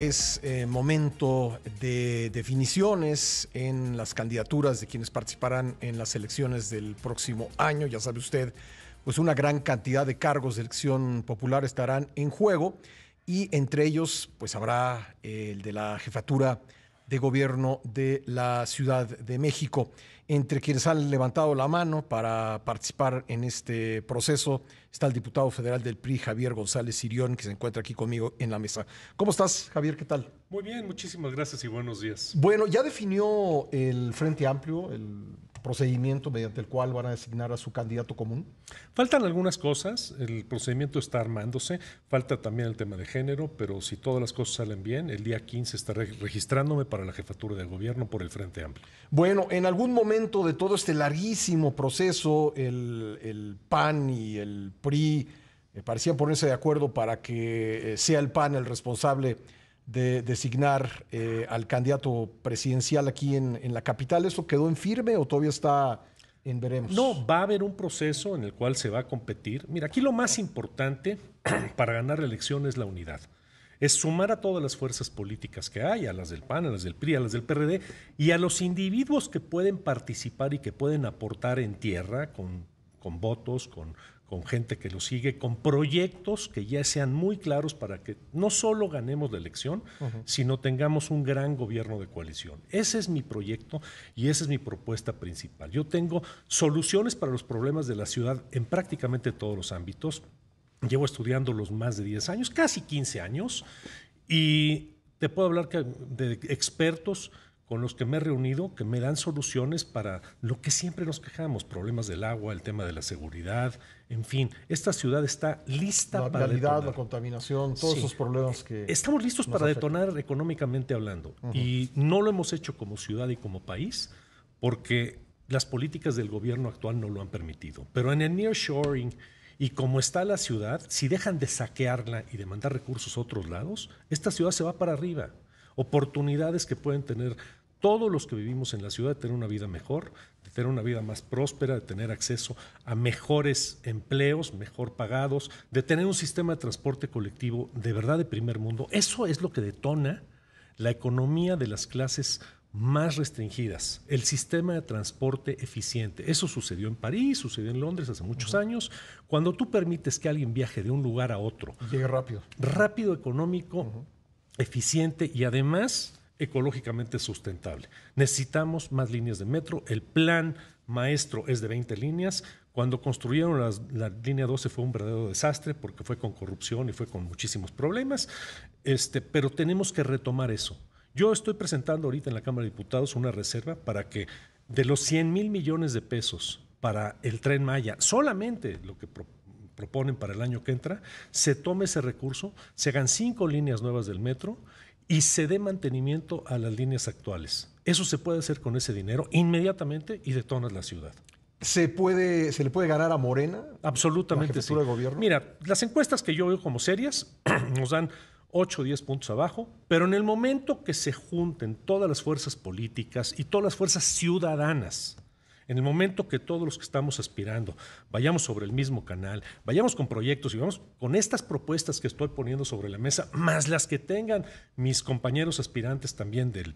Es eh, momento de definiciones en las candidaturas de quienes participarán en las elecciones del próximo año. Ya sabe usted, pues una gran cantidad de cargos de elección popular estarán en juego y entre ellos pues habrá eh, el de la jefatura de gobierno de la Ciudad de México. Entre quienes han levantado la mano para participar en este proceso está el diputado federal del PRI, Javier González Sirión, que se encuentra aquí conmigo en la mesa. ¿Cómo estás, Javier? ¿Qué tal? Muy bien, muchísimas gracias y buenos días. Bueno, ya definió el Frente Amplio, el procedimiento mediante el cual van a designar a su candidato común? Faltan algunas cosas, el procedimiento está armándose, falta también el tema de género, pero si todas las cosas salen bien, el día 15 estaré registrándome para la jefatura de gobierno por el Frente Amplio. Bueno, en algún momento de todo este larguísimo proceso, el, PAN y el PRI eh, parecían ponerse de acuerdo para que eh, sea el PAN el responsable de designar eh, al candidato presidencial aquí en, en, la capital. ¿Esto quedó en firme o todavía está en veremos? No, va a haber un proceso en el cual se va a competir. Mira, aquí lo más importante para ganar la elección es la unidad. Es sumar a todas las fuerzas políticas que hay, a las del PAN, a las del PRI, a las del PRD, y a los individuos que pueden participar y que pueden aportar en tierra con con votos, con, con gente que lo sigue, con proyectos que ya sean muy claros para que no solo ganemos la elección, sino tengamos un gran gobierno de coalición. Ese es mi proyecto y esa es mi propuesta principal. Yo tengo soluciones para los problemas de la ciudad en prácticamente todos los ámbitos. Llevo estudiándolos más de 10 años, casi 15 años, y te puedo hablar de expertos con los que me he reunido que me dan soluciones para lo que siempre nos quejamos, problemas del agua, el tema de la seguridad, en fin, esta ciudad está lista la para... La realidad, la contaminación, todos esos problemas que... Estamos listos para detonar económicamente hablando y no lo hemos hecho como ciudad y como país porque las políticas del gobierno actual no lo han permitido. Pero en el nearshoring y como está la ciudad, si dejan de saquearla y de mandar recursos a otros lados, esta ciudad se va para arriba oportunidades que pueden tener todos los que vivimos en la ciudad de tener una vida mejor, de tener una vida más próspera, de tener acceso a mejores empleos, mejor pagados, de tener un sistema de transporte colectivo de verdad de primer mundo. Eso es lo que detona la economía de las clases más restringidas, el sistema de transporte eficiente. Eso sucedió en París, sucedió en Londres hace muchos años. Cuando tú permites que alguien viaje de un lugar a otro, llegue rápido. Rápido, económico, eficiente y además ecológicamente sustentable. Necesitamos más líneas de metro. El plan maestro es de 20 líneas. Cuando construyeron la línea 12 fue un verdadero desastre porque fue con corrupción y fue con muchísimos problemas. Este, pero tenemos que retomar eso. Yo estoy presentando ahorita en la Cámara de Diputados una reserva para que de los 100 mil millones de pesos para el tren Maya, solamente lo que proponen para el año que entra, se tome ese recurso, se hagan cinco líneas nuevas del metro y se dé mantenimiento a las líneas actuales. Eso se puede hacer con ese dinero inmediatamente y detonas la ciudad. ¿Se, puede, ¿Se le puede ganar a Morena? Absolutamente. el gobierno? Mira, las encuestas que yo veo como serias nos dan 8 o 10 puntos abajo, pero en el momento que se junten todas las fuerzas políticas y todas las fuerzas ciudadanas, en el momento que todos los que estamos aspirando vayamos sobre el mismo canal, vayamos con proyectos y vamos con estas propuestas que estoy poniendo sobre la mesa, más las que tengan mis compañeros aspirantes también del,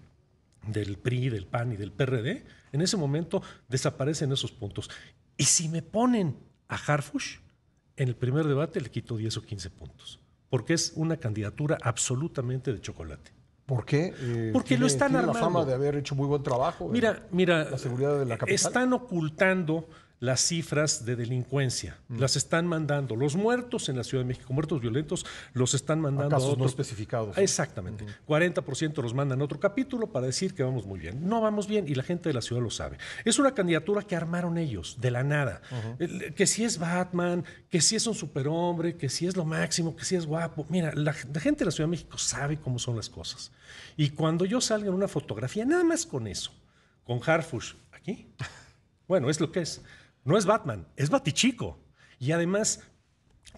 del PRI, del PAN y del PRD, en ese momento desaparecen esos puntos. Y si me ponen a Harfush, en el primer debate le quito 10 o 15 puntos, porque es una candidatura absolutamente de chocolate. ¿Por qué? Eh, Porque lo están tiene la fama de haber hecho muy buen trabajo. Mira, mira, la seguridad de la Están ocultando las cifras de delincuencia. Mm. Las están mandando. Los muertos en la Ciudad de México, muertos violentos, los están mandando a, casos no especificados. Exactamente. 40% los mandan a otro capítulo para decir que vamos muy bien. No vamos bien y la gente de la ciudad lo sabe. Es una candidatura que armaron ellos, de la nada. Que si es Batman, que si es un superhombre, que si es lo máximo, que si es guapo. Mira, la, la gente de la Ciudad de México sabe cómo son las cosas. Y cuando yo salga en una fotografía, nada más con eso, con Harfush, aquí, bueno, es lo que es no es Batman, es Batichico. Y además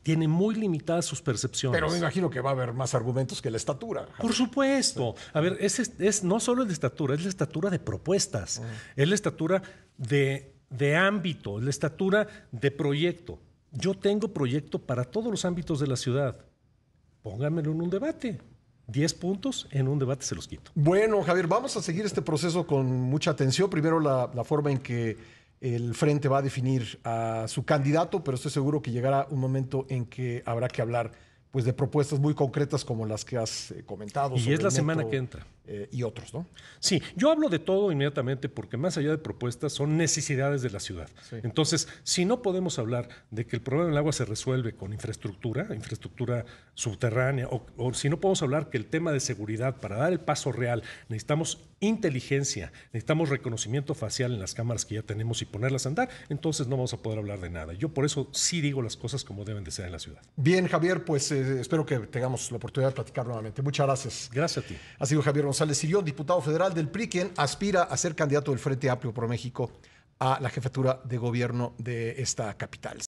tiene muy limitadas sus percepciones. Pero me imagino que va a haber más argumentos que la estatura. Por supuesto. A ver, es, no solo la estatura, es la estatura de propuestas, mm. es la estatura de, de ámbito, es la estatura de proyecto. Yo tengo proyecto para todos los ámbitos de la ciudad. Póngamelo en un debate. Diez puntos en un debate se los quito. Bueno, Javier, vamos a seguir este proceso con mucha atención. Primero, la, la forma en que el frente va a definir a su candidato, pero estoy seguro que llegará un momento en que habrá que hablar pues de propuestas muy concretas como las que has eh, comentado. Y es la semana que entra. Eh, y otros, ¿no? Sí, yo hablo de todo inmediatamente porque más allá de propuestas son necesidades de la ciudad. Entonces, si no podemos hablar de que el problema del agua se resuelve con infraestructura, infraestructura subterránea, o si no podemos hablar que el tema de seguridad para dar el paso real necesitamos inteligencia, necesitamos reconocimiento facial en las cámaras que ya tenemos y ponerlas a andar, entonces no vamos a poder hablar de nada. Yo por eso sí digo las cosas como deben de ser en la ciudad. Bien, Javier, pues eh, espero que tengamos la oportunidad de platicar nuevamente. Muchas gracias. Gracias a ti. Ha sido Javier González Sirión, diputado federal del PRI, quien aspira a ser candidato del Frente Amplio Pro México a la jefatura de gobierno de esta capital.